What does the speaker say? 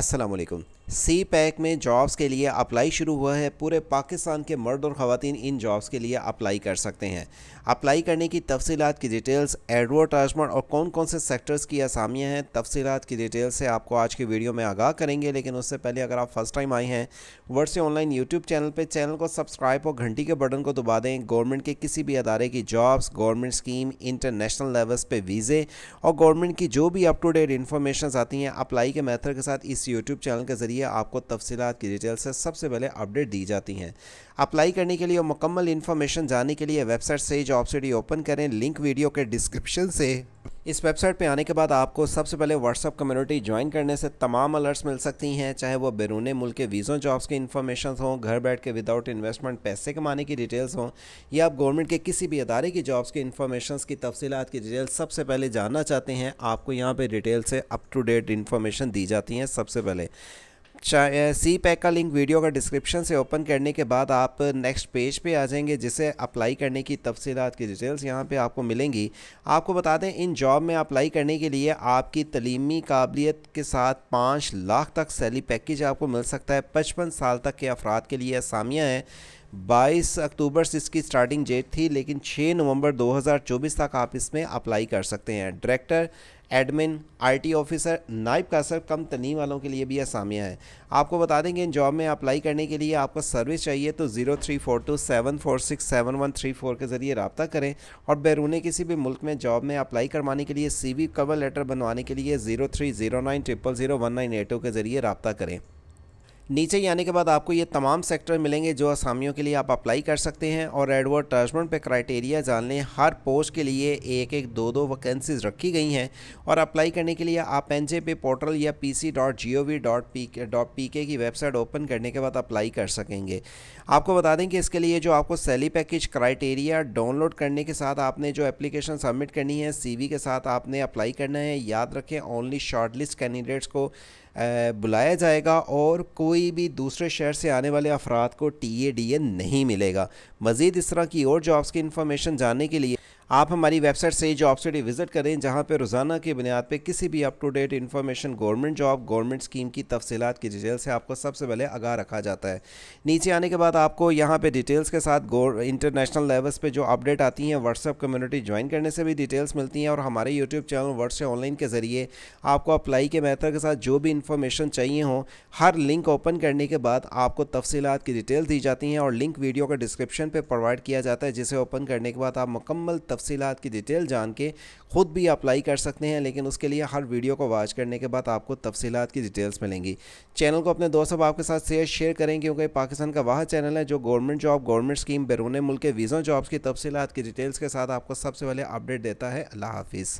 السلام عليكم सी pack में jobs के लिए अप्लाई शुरू हुआ है पूरे पाकिस्तान के मर्द और ख़वान इन जॉब्स के लिए अप्लाई कर सकते हैं अप्लाई करने की तफसीत की डिटेल्स एडवर्टाइजमेंट और कौन कौन से सेक्टर्स की आसामियाँ हैं तफसीत की डिटेल्स से आपको आज की वीडियो में आगाह करेंगे लेकिन उससे पहले अगर आप फर्स्ट टाइम आए हैं वर्ड से ऑनलाइन यूट्यूब चैनल पर चैनल को सब्सक्राइब और घंटी के बटन को दबा दें गवर्नमेंट के किसी भी अदारे की jobs government scheme international levels पर वीज़े और गवर्नमेंट की जो भी अप टू डेट इन्फॉर्मेशन आती हैं अप्लाई के मैथड के साथ इस यूट्यूब चैनल के जरिए लिए आपको तफसीत की डिटेल से सबसे पहले अपडेट दी जाती हैं अप्लाई करने के लिए और मुकम्मल इन्फॉर्मेशन जानने के लिए वेबसाइट से जॉब सीडी ओपन करें लिंक वीडियो के डिस्क्रिप्शन से इस वेबसाइट पे आने के बाद आपको सबसे पहले व्हाट्सअप कम्युनिटी ज्वाइन करने से तमाम अलर्ट्स मिल सकती हैं चाहे वो बैरून मुल्क के वीज़ों जॉब्स की इन्फॉर्मेशन हों घर बैठ के विदाउट इन्वेस्टमेंट पैसे कमाने की डिटेल्स हों या आप गवर्नमेंट के किसी भी अदारे की जॉब्स की इन्फॉर्मेशन की तफसीत की डिटेल्स सबसे पहले जानना चाहते हैं आपको यहाँ पर डिटेल से अप टू डेट इन्फॉर्मेशन दी जाती हैं सबसे पहले सी पैक का लिंक वीडियो का डिस्क्रिप्शन से ओपन करने के बाद आप नेक्स्ट पेज पे आ जाएंगे जिसे अप्लाई करने की तफसीत की डिटेल्स यहाँ पे आपको मिलेंगी आपको बता दें इन जॉब में अप्लाई करने के लिए आपकी तलीमी काबिलियत के साथ पाँच लाख तक सैली पैकेज आपको मिल सकता है पचपन साल तक के अफराद के लिए असामियाँ हैं 22 अक्टूबर से इसकी स्टार्टिंग डेट थी लेकिन 6 नवंबर 2024 तक आप इसमें अप्लाई कर सकते हैं डायरेक्टर एडमिन आईटी ऑफिसर नाइब का असर कम तनी वालों के लिए भी असामिया है आपको बता देंगे इन जॉब में अप्लाई करने के लिए आपको सर्विस चाहिए तो zero three four two seven four six seven one three four के ज़रिए रबता करें और बैरून किसी भी मुल्क में जॉब में अप्लाई करवाने के लिए सी वी कवर लेटर बनवाने के लिए zero three zero nine triple zero one nine eight के ज़रिए रबता करें नीचे ही आने के बाद आपको ये तमाम सेक्टर मिलेंगे जो असामियों के लिए आप अप्लाई कर सकते हैं और एडवर्टाइजमेंट पे क्राइटेरिया जानने हर पोस्ट के लिए एक एक दो दो वैकेंसीज रखी गई हैं और अप्लाई करने के लिए आप एन पे पोर्टल या P C dot G O V dot P dot P K की वेबसाइट ओपन करने के बाद अप्लाई कर सकेंगे आपको बता दें कि इसके लिए जो आपको सैली पैकेज क्राइटेरिया डाउनलोड करने के साथ आपने जो एप्लीकेशन सबमिट करनी है सी के साथ आपने अप्लाई करना है याद रखें ओनली शॉर्ट लिस्ट कैंडिडेट्स को बुलाया जाएगा और कोई भी दूसरे शहर से आने वाले अफराद को टी ए डी ए नहीं मिलेगा मज़ीद इस तरह की और जॉब्स की इन्फॉर्मेशन जानने के लिए आप हमारी वेबसाइट से जॉब स्टडी विजिट करें जहाँ पर रोज़ाना की बुनियाद पर किसी भी up to date information government job government scheme की तफसीत की डिटेल से आपको सबसे पहले आगा रखा जाता है नीचे आने के बाद आपको यहाँ पर डिटेल्स के साथ इंटरनेशनल लेवल्स पर जो अपडेट आती हैं व्हाट्सअप कम्युनिटी ज्वाइन करने से भी डिटेल्स मिलती हैं और हमारे यूट्यूब चैनल व्हाट्सएप ऑनलाइन के ज़रिए आपको अप्लाई के मैथड के साथ जो भी इन्फॉर्मेशन चाहिए हो हर लिंक ओपन करने के बाद आपको तफसीत की डिटेल दी जाती हैं और लिंक वीडियो का डिस्क्रिप्शन पर प्रोवाइड किया जाता है जिसे ओपन करने के बाद आप मुकम्मल तफसीत की डिटेल जान के ख़ुद भी अप्लाई कर सकते हैं लेकिन उसके लिए हर वीडियो को वॉच करने के बाद आपको तफसीत की डिटेल्स मिलेंगी चैनल को अपने दोस्तों आपके साथ शेयर शेयर करें क्योंकि पाकिस्तान का वह चैनल है जो गवर्नमेंट जॉब गवर्नमेंट स्कीम बैरून मुल्क के वीज़ों जॉब्स की तफसीत की डिटेल्स के साथ आपको सबसे पहले अपडेट देता है अल्लाह हाफिज़